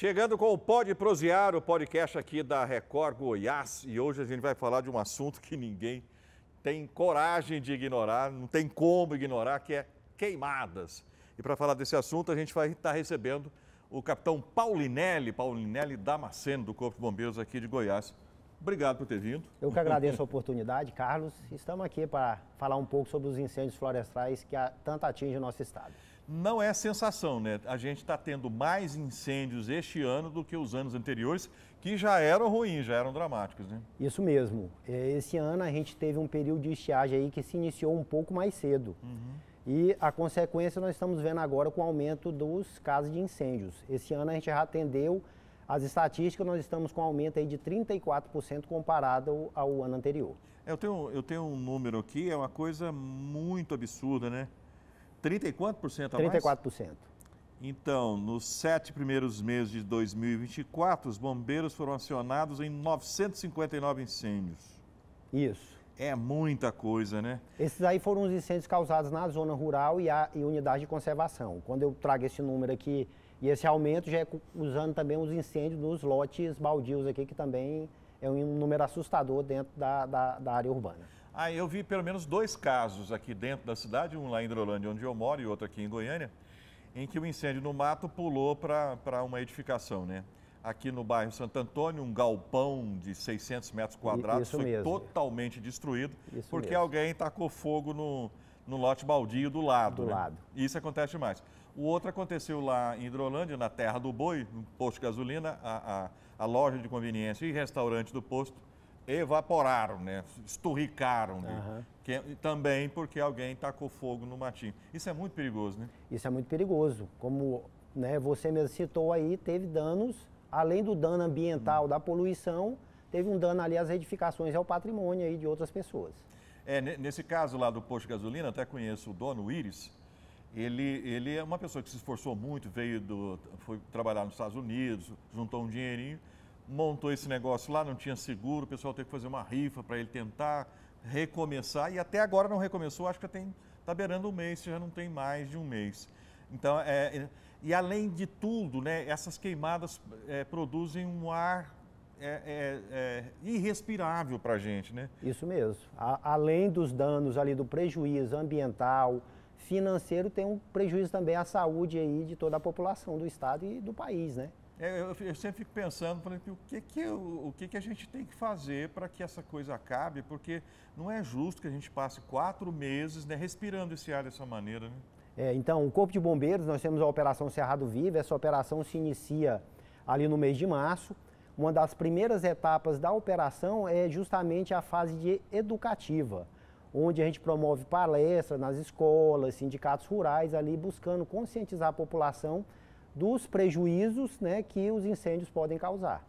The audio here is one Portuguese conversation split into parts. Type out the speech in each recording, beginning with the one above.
Chegando com o Pode Prosear, o podcast aqui da Record Goiás. E hoje a gente vai falar de um assunto que ninguém tem coragem de ignorar, não tem como ignorar, que é queimadas. E para falar desse assunto, a gente vai estar tá recebendo o capitão Paulinelli, Paulinelli Damasceno, do Corpo de Bombeiros aqui de Goiás. Obrigado por ter vindo. Eu que agradeço a oportunidade, Carlos. Estamos aqui para falar um pouco sobre os incêndios florestais que tanto atingem o nosso estado não é sensação, né? A gente está tendo mais incêndios este ano do que os anos anteriores, que já eram ruins, já eram dramáticos, né? Isso mesmo. É, esse ano a gente teve um período de estiagem aí que se iniciou um pouco mais cedo. Uhum. E a consequência nós estamos vendo agora com o aumento dos casos de incêndios. Esse ano a gente já atendeu as estatísticas, nós estamos com um aumento aí de 34% comparado ao ano anterior. Eu tenho, eu tenho um número aqui, é uma coisa muito absurda, né? 34% e por cento a mais? 34%. Então, nos sete primeiros meses de 2024, os bombeiros foram acionados em 959 incêndios. Isso. É muita coisa, né? Esses aí foram os incêndios causados na zona rural e, a, e unidade de conservação. Quando eu trago esse número aqui e esse aumento, já é usando também os incêndios nos lotes baldios aqui, que também é um número assustador dentro da, da, da área urbana. Aí ah, eu vi pelo menos dois casos aqui dentro da cidade, um lá em Hidrolândia, onde eu moro, e outro aqui em Goiânia, em que o incêndio no mato pulou para uma edificação, né? Aqui no bairro Santo Antônio, um galpão de 600 metros quadrados Isso foi mesmo. totalmente destruído Isso porque mesmo. alguém tacou fogo no, no lote baldio do lado. Do né? lado. Isso acontece mais. O outro aconteceu lá em Hidrolândia, na Terra do Boi, no posto de gasolina, a, a, a loja de conveniência e restaurante do posto evaporaram, né? esturricaram. Uhum. Que, é, também porque alguém tacou fogo no matinho. Isso é muito perigoso, né? Isso é muito perigoso. Como né, você mesmo citou aí, teve danos, além do dano ambiental, uhum. da poluição, teve um dano ali às edificações e ao patrimônio aí de outras pessoas. É, nesse caso lá do posto de gasolina, até conheço o dono, o Iris, ele, ele é uma pessoa que se esforçou muito, veio do, foi trabalhar nos Estados Unidos, juntou um dinheirinho montou esse negócio lá, não tinha seguro, o pessoal teve que fazer uma rifa para ele tentar recomeçar e até agora não recomeçou, acho que já tem, está beirando um mês, já não tem mais de um mês. Então, é, e além de tudo, né, essas queimadas é, produzem um ar é, é, é irrespirável para a gente, né? Isso mesmo. A, além dos danos ali do prejuízo ambiental, financeiro, tem um prejuízo também à saúde aí de toda a população do estado e do país, né? É, eu, eu, sempre fico pensando, falando o que, que, o, o que, que a gente tem que fazer para que essa coisa acabe, porque não é justo que a gente passe quatro meses né, respirando esse ar dessa maneira. Né? É, então, o Corpo de Bombeiros, nós temos a Operação Cerrado Vivo, essa operação se inicia ali no mês de março. Uma das primeiras etapas da operação é justamente a fase de educativa, onde a gente promove palestras nas escolas, sindicatos rurais, ali buscando conscientizar a população dos prejuízos né, que os incêndios podem causar.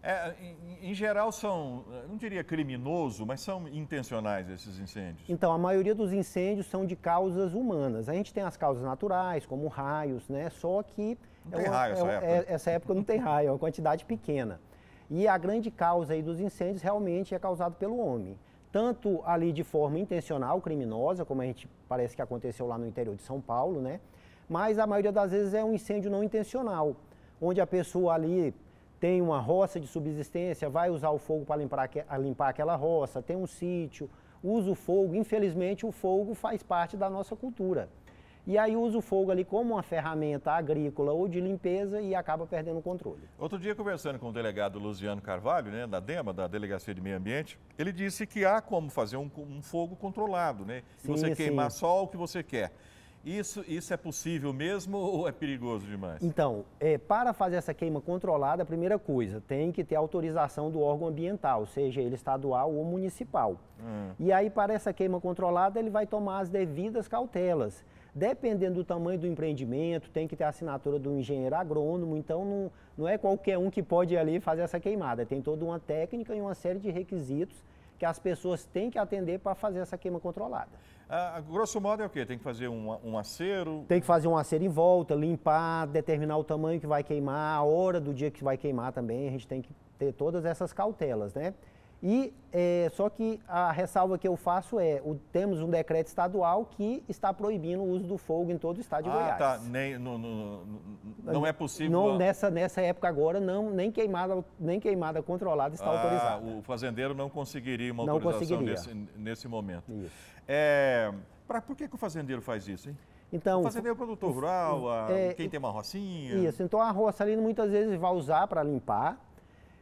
É, em, em, geral são, eh, não diria criminoso, mas são intencionais esses incêndios. Então, a maioria dos incêndios são de causas humanas. A gente tem as causas naturais, como raios, né? Só que não é tem uma, raio é, essa, é, época. essa época não tem raio, é uma quantidade pequena. E a grande causa aí dos incêndios realmente é causada pelo homem. Tanto ali de forma intencional, criminosa, como a gente parece que aconteceu lá no interior de São Paulo, né? mas a maioria das vezes é um incêndio não intencional, onde a pessoa ali tem uma roça de subsistência, vai usar o fogo para limpar, limpar aquela roça, tem um sítio, usa o fogo. Infelizmente, o fogo faz parte da nossa cultura. E aí usa o fogo ali como uma ferramenta agrícola ou de limpeza e acaba perdendo o controle. Outro dia, conversando com o delegado Luciano Carvalho, né, da DEMA, da Delegacia de Meio Ambiente, ele disse que há como fazer um, um fogo controlado, né? Sim, e você queimar sim. só o que você quer. Isso, isso é possível mesmo ou é perigoso demais? Então, é, para fazer essa queima controlada, a primeira coisa, tem que ter autorização do órgão ambiental, seja ele estadual ou municipal. Hum. E aí, para essa queima controlada, ele vai tomar as devidas cautelas. Dependendo do tamanho do empreendimento, tem que ter a assinatura do engenheiro agrônomo, então não, não é qualquer um que pode ali fazer essa queimada. Tem toda uma técnica e uma série de requisitos que as pessoas têm que atender para fazer essa queima controlada. Ah, ah, grosso modo é o quê? Tem que fazer um, um acero? Tem que fazer um acero em volta, limpar, determinar o tamanho que vai queimar, a hora do dia que vai queimar também. A gente tem que ter todas essas cautelas, né? E é, só que a ressalva que eu faço é, o, temos um decreto estadual que está proibindo o uso do fogo em todo o estado de ah, Goiás. Tá. Nem, no, no, no, não é possível. Não, nessa, nessa época agora, não, nem queimada, nem queimada controlada está ah, autorizada. O fazendeiro não conseguiria uma autorização conseguiria. Nesse, nesse momento. É, pra, por que, que o fazendeiro faz isso, hein? Então, o fazendeiro é produtor rural, é, quem tem uma rocinha. Isso, então a roça ali muitas vezes vai usar para limpar,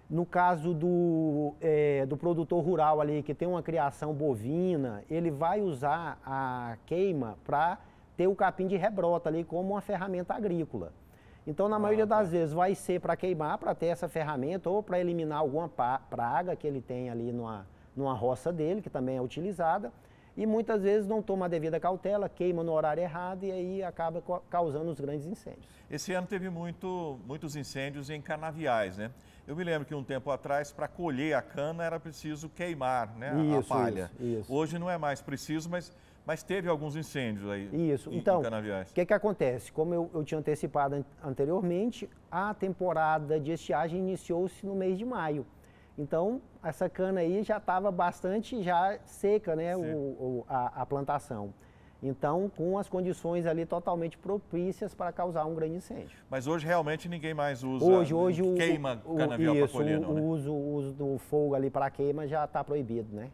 no caso do, é, do produtor rural ali que tem uma criação bovina, ele vai usar a queima para ter o capim de rebrota ali como uma ferramenta agrícola. Então, na ah, maioria das tá. vezes, vai ser para queimar, para ter essa ferramenta ou para eliminar alguma praga que ele tem ali numa, numa roça dele, que também é utilizada. E muitas vezes não toma a devida cautela, queima no horário errado e aí acaba causando os grandes incêndios. Esse ano teve muito, muitos incêndios em canaviais, né? Eu me lembro que um tempo atrás, para colher a cana, era preciso queimar né, isso, a palha. Isso, isso. Hoje não é mais preciso, mas, mas teve alguns incêndios aí isso. Em, então, O que, que acontece? Como eu, eu tinha antecipado anteriormente, a temporada de estiagem iniciou-se no mês de maio. Então, essa cana aí já estava bastante já seca, né, o, o, a, a plantação. Então, com as condições ali totalmente propícias para causar um grande incêndio. Mas hoje realmente ninguém mais usa, hoje, hoje queima o, canavial para colher, não, né? o, né? uso, o uso do fogo ali para queima já está proibido, né?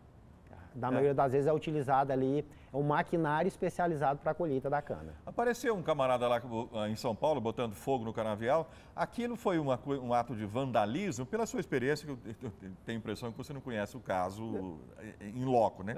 da é. maioria das vezes é utilizada ali é um maquinário especializado para a colheita da cana. Apareceu um camarada lá ah, em São Paulo botando fogo no canavial. Aquilo foi uma, um ato de vandalismo, pela sua experiência, que eu, tenho a impressão que você não conhece o caso é. em loco, né?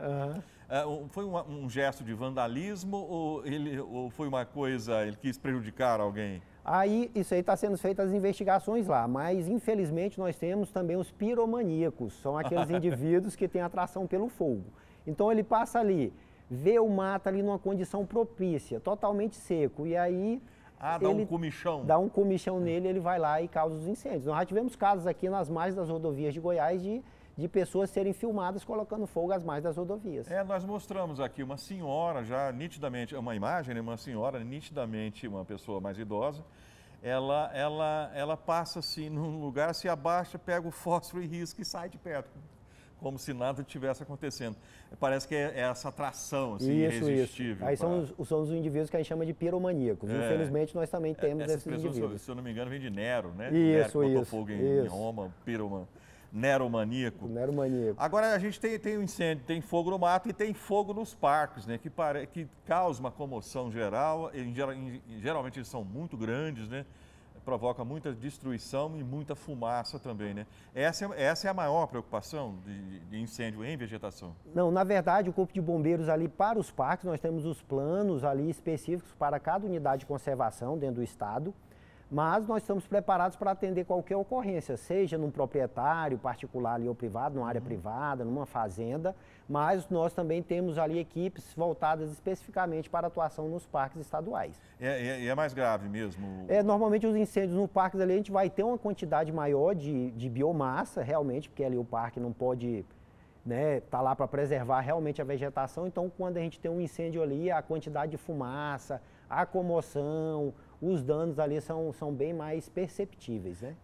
Uhum. foi um, um, gesto de vandalismo ou, ele, ou foi uma coisa, ele quis prejudicar alguém? Aí, isso aí está sendo feito as investigações lá, mas infelizmente nós temos também os piromaníacos, são aqueles indivíduos que têm atração pelo fogo. Então ele passa ali, vê o mato ali numa condição propícia, totalmente seco, e aí. Ah, dá um comichão. Dá um comichão nele, ele vai lá e causa os incêndios. Nós já tivemos casos aqui nas margens das rodovias de Goiás de de pessoas serem filmadas colocando fogo às mais das rodovias. É, nós mostramos aqui uma senhora já nitidamente, uma imagem, né? uma senhora nitidamente, uma pessoa mais idosa, ela, ela, ela passa assim num lugar, se abaixa, pega o fósforo e risca e sai de perto como se nada tivesse acontecendo. Parece que é, é essa atração assim, isso, irresistível. Isso. Aí pra... são, os, são os indivíduos que a gente chama de piromaníacos. É. Infelizmente, nós também é, temos Essas esses pessoas, indivíduos. Se eu não me engano, vem de Nero, né? Isso, Nero, isso. fogo em, isso. em Roma, piroma. Neromaníaco. Neromaníaco. Agora a gente tem, tem um incêndio, tem fogo no mato e tem fogo nos parques, né? Que, pare... que causa uma comoção geral. Em, em, geralmente eles são muito grandes, né? Provoca muita destruição e muita fumaça também, né? Essa, é, essa é a maior preocupação de, de, incêndio em vegetação? Não, na verdade, o Corpo de Bombeiros ali para os parques, nós temos os planos ali específicos para cada unidade de conservação dentro do estado mas nós estamos preparados para atender qualquer ocorrência, seja num proprietário particular ali ou privado, numa área uhum. privada, numa fazenda, mas nós também temos ali equipes voltadas especificamente para atuação nos parques estaduais. E é, é, é, mais grave mesmo? É, normalmente os incêndios no parque ali a gente vai ter uma quantidade maior de, de biomassa, realmente, porque ali o parque não pode né, tá lá para preservar realmente a vegetação. Então, quando a gente tem um incêndio ali, a quantidade de fumaça, a comoção, os danos ali são, são bem mais perceptíveis. Né?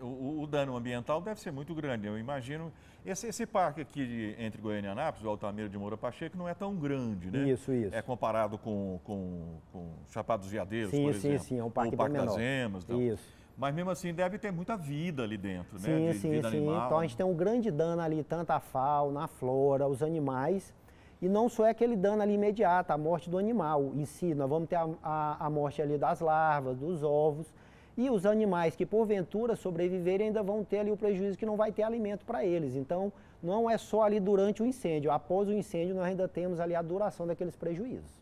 O, o dano ambiental deve ser muito grande, eu imagino. Esse, esse parque aqui de, entre Goiânia e Anápolis, o Altamira de Moura Pacheco, não é tão grande, né? Isso, isso. É comparado com, com, com Chapados Veadeiros, sim, por sim, exemplo. Sim, sim, é um parque, bem menor. das Emas. Então. Isso. Mas mesmo assim deve ter muita vida ali dentro, né? sim, né? De, sim, sim. Animal. Então a gente tem um grande dano ali, tanto à fauna, à flora, os animais e não só é aquele dano ali imediato, a morte do animal em si. Nós vamos ter a, a, a morte ali das larvas, dos ovos. E os animais que porventura sobreviverem ainda vão ter ali o prejuízo que não vai ter alimento para eles. Então, não é só ali durante o incêndio. Após o incêndio, nós ainda temos ali a duração daqueles prejuízos.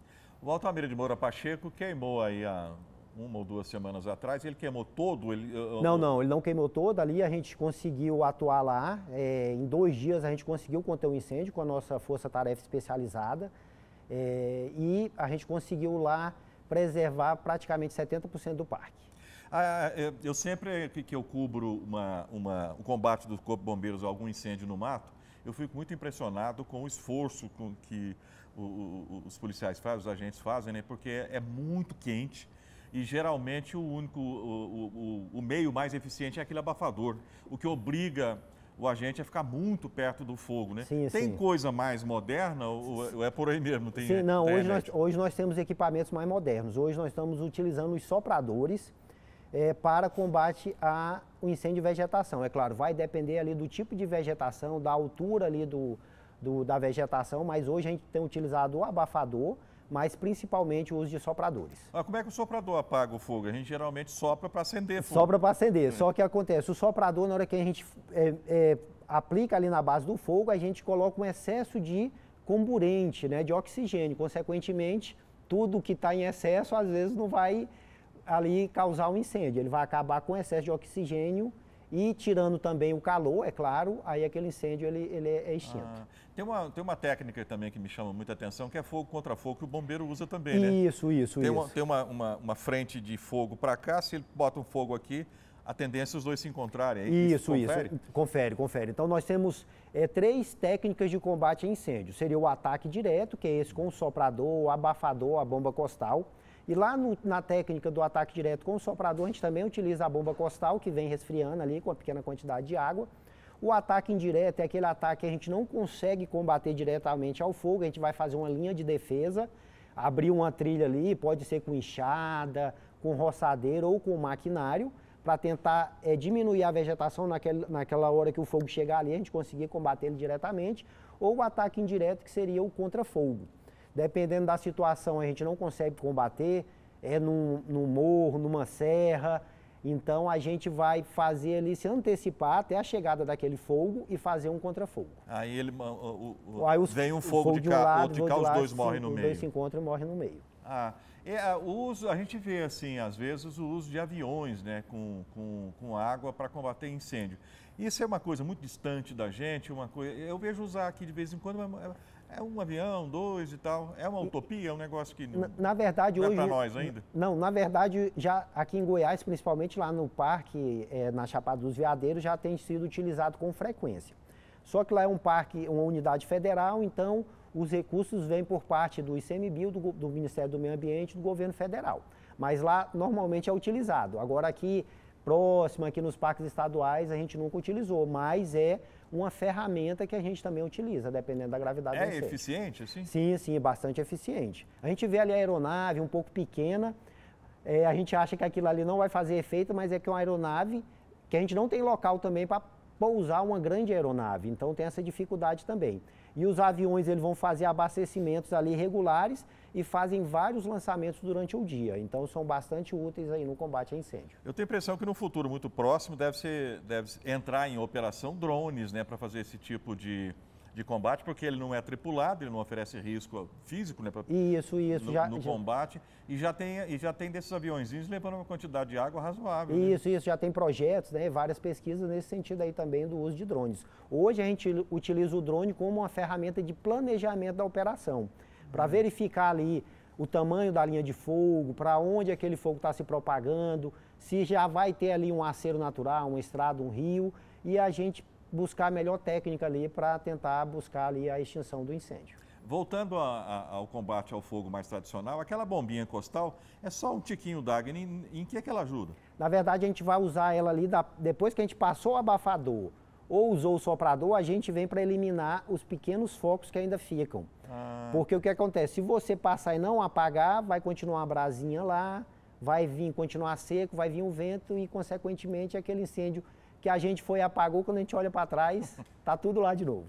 O Altamira de Moura Pacheco queimou aí a, uma ou duas semanas atrás. Ele queimou todo? Ele, não, não, ele não queimou todo. Ali a gente conseguiu atuar lá. É, em dois dias a gente conseguiu conter o um incêndio com a nossa força-tarefa especializada. É, e a gente conseguiu lá preservar praticamente 70% do parque. Ah, é, eu sempre que eu cubro uma, uma, o combate dos Corpo de Bombeiros a algum incêndio no mato, eu fico muito impressionado com o esforço com que o, o, os policiais fazem, os agentes fazem, né? porque é muito quente, e geralmente o único, o, o, o meio mais eficiente é aquele abafador, o que obriga o agente a ficar muito perto do fogo, né? Sim, tem sim. coisa mais moderna ou, é por aí mesmo? Tem, sim, não, hoje nós, hoje nós temos equipamentos mais modernos. Hoje nós estamos utilizando os sopradores é, para combate a incêndio de vegetação. É claro, vai depender ali do tipo de vegetação, da altura ali do, do, da vegetação, mas hoje a gente tem utilizado o abafador mas principalmente o uso de sopradores. Ah, como é que o soprador apaga o fogo? A gente geralmente sopra para acender fogo. Sopra para acender, é. só que acontece, o soprador, na hora que a gente é, é, aplica ali na base do fogo, a gente coloca um excesso de comburente, né, de oxigênio, consequentemente, tudo que está em excesso, às vezes, não vai ali causar um incêndio, ele vai acabar com excesso de oxigênio e tirando também o calor, é claro, aí aquele incêndio ele, ele é extinto. Ah, tem, uma, tem uma técnica também que me chama muita atenção, que é fogo contra fogo, que o bombeiro usa também, né? Isso, isso, tem isso. Uma, tem uma, uma, uma frente de fogo para cá, se ele bota um fogo aqui, a tendência é os dois se encontrarem. É isso, isso. Confere? confere, confere. Então nós temos é, três técnicas de combate a incêndio. Seria o ataque direto, que é esse com o soprador, o abafador, a bomba costal. E lá no, na técnica do ataque direto com o soprador, a gente também utiliza a bomba costal, que vem resfriando ali com uma pequena quantidade de água. O ataque indireto é aquele ataque que a gente não consegue combater diretamente ao fogo, a gente vai fazer uma linha de defesa, abrir uma trilha ali, pode ser com enxada, com roçadeira ou com maquinário, para tentar é, diminuir a vegetação naquele, naquela hora que o fogo chegar ali, a gente conseguir combater ele diretamente, ou o ataque indireto, que seria o contra-fogo. Dependendo da situação, a gente não consegue combater, é num, num morro, numa serra. Então a gente vai fazer ali, se antecipar até a chegada daquele fogo e fazer um contra-fogo. Aí ele o, o, Aí os, vem um fogo, fogo de, de um cá, lado, outro de cá, os dois morrem no meio. Os dois se encontram e morrem no meio. Ah, é, o uso, a gente vê assim, às vezes, o uso de aviões né, com, com, com água para combater incêndio. Isso é uma coisa muito distante da gente, uma coisa. Eu vejo usar aqui de vez em quando, mas é, é um avião, dois e tal. É uma utopia, é um negócio que na, na verdade, não é hoje, é para nós ainda? Não, na verdade, já aqui em Goiás, principalmente lá no parque, é, na Chapada dos Veadeiros, já tem sido utilizado com frequência. Só que lá é um parque, uma unidade federal, então os recursos vêm por parte do ICMBio, do, do Ministério do Meio Ambiente, do governo federal. Mas lá normalmente é utilizado. Agora aqui próxima, aqui nos parques estaduais a gente nunca utilizou, mas é uma ferramenta que a gente também utiliza, dependendo da gravidade. É eficiente, assim? Sim, sim, bastante eficiente. A gente vê ali a aeronave um pouco pequena, é, a gente acha que aquilo ali não vai fazer efeito, mas é que é uma aeronave que a gente não tem local também para pousar uma grande aeronave, então tem essa dificuldade também. E os aviões eles vão fazer abastecimentos ali regulares e fazem vários lançamentos durante o dia. Então são bastante úteis aí no combate a incêndio. Eu tenho a impressão que no futuro muito próximo deve, ser, deve entrar em operação drones né, para fazer esse tipo de, de combate, porque ele não é tripulado, ele não oferece risco físico né, pra, isso, isso, no, já, no combate. Já... E, já tem, e já tem desses aviõezinhos levando uma quantidade de água razoável. Né? Isso, né? isso, já tem projetos, né, várias pesquisas nesse sentido aí também do uso de drones. Hoje a gente utiliza o drone como uma ferramenta de planejamento da operação para verificar ali o tamanho da linha de fogo, para onde aquele fogo está se propagando, se já vai ter ali um acero natural, uma estrada, um rio, e a gente buscar a melhor técnica ali para tentar buscar ali a extinção do incêndio. Voltando a, a, ao combate ao fogo mais tradicional, aquela bombinha costal é só um tiquinho d'água. Em, em que é que ela ajuda? Na verdade, a gente vai usar ela ali da, depois que a gente passou o abafador ou usou o soprador, a gente vem para eliminar os pequenos focos que ainda ficam. Ah. Porque o que acontece? Se você passar e não apagar, vai continuar a brasinha lá, vai vir continuar seco, vai vir um vento e, consequentemente, aquele incêndio que a gente foi e apagou, quando a gente olha para trás, tá tudo lá de novo.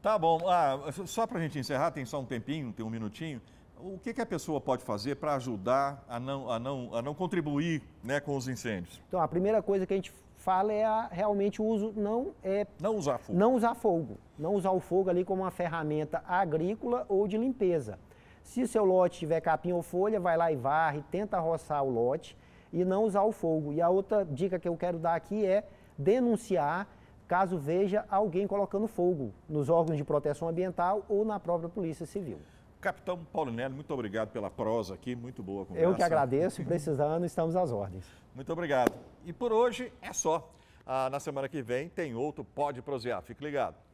Tá bom. Ah, só para a gente encerrar, tem só um tempinho, tem um minutinho. O que, que, a pessoa pode fazer para ajudar a não, a não, a não contribuir né, com os incêndios? Então, a primeira coisa que a gente fala é a, realmente o uso não é não usar fogo. Não usar fogo, não usar o fogo ali como uma ferramenta agrícola ou de limpeza. Se o seu lote tiver capim ou folha, vai lá e varre, tenta roçar o lote e não usar o fogo. E a outra dica que eu quero dar aqui é denunciar caso veja alguém colocando fogo nos órgãos de proteção ambiental ou na própria Polícia Civil. Capitão Paulinelli, muito obrigado pela prosa aqui, muito boa conversa. Eu que agradeço, precisando, estamos às ordens. Muito obrigado. E por hoje é só. Ah, na semana que vem tem outro Pode Prosear. Fique ligado.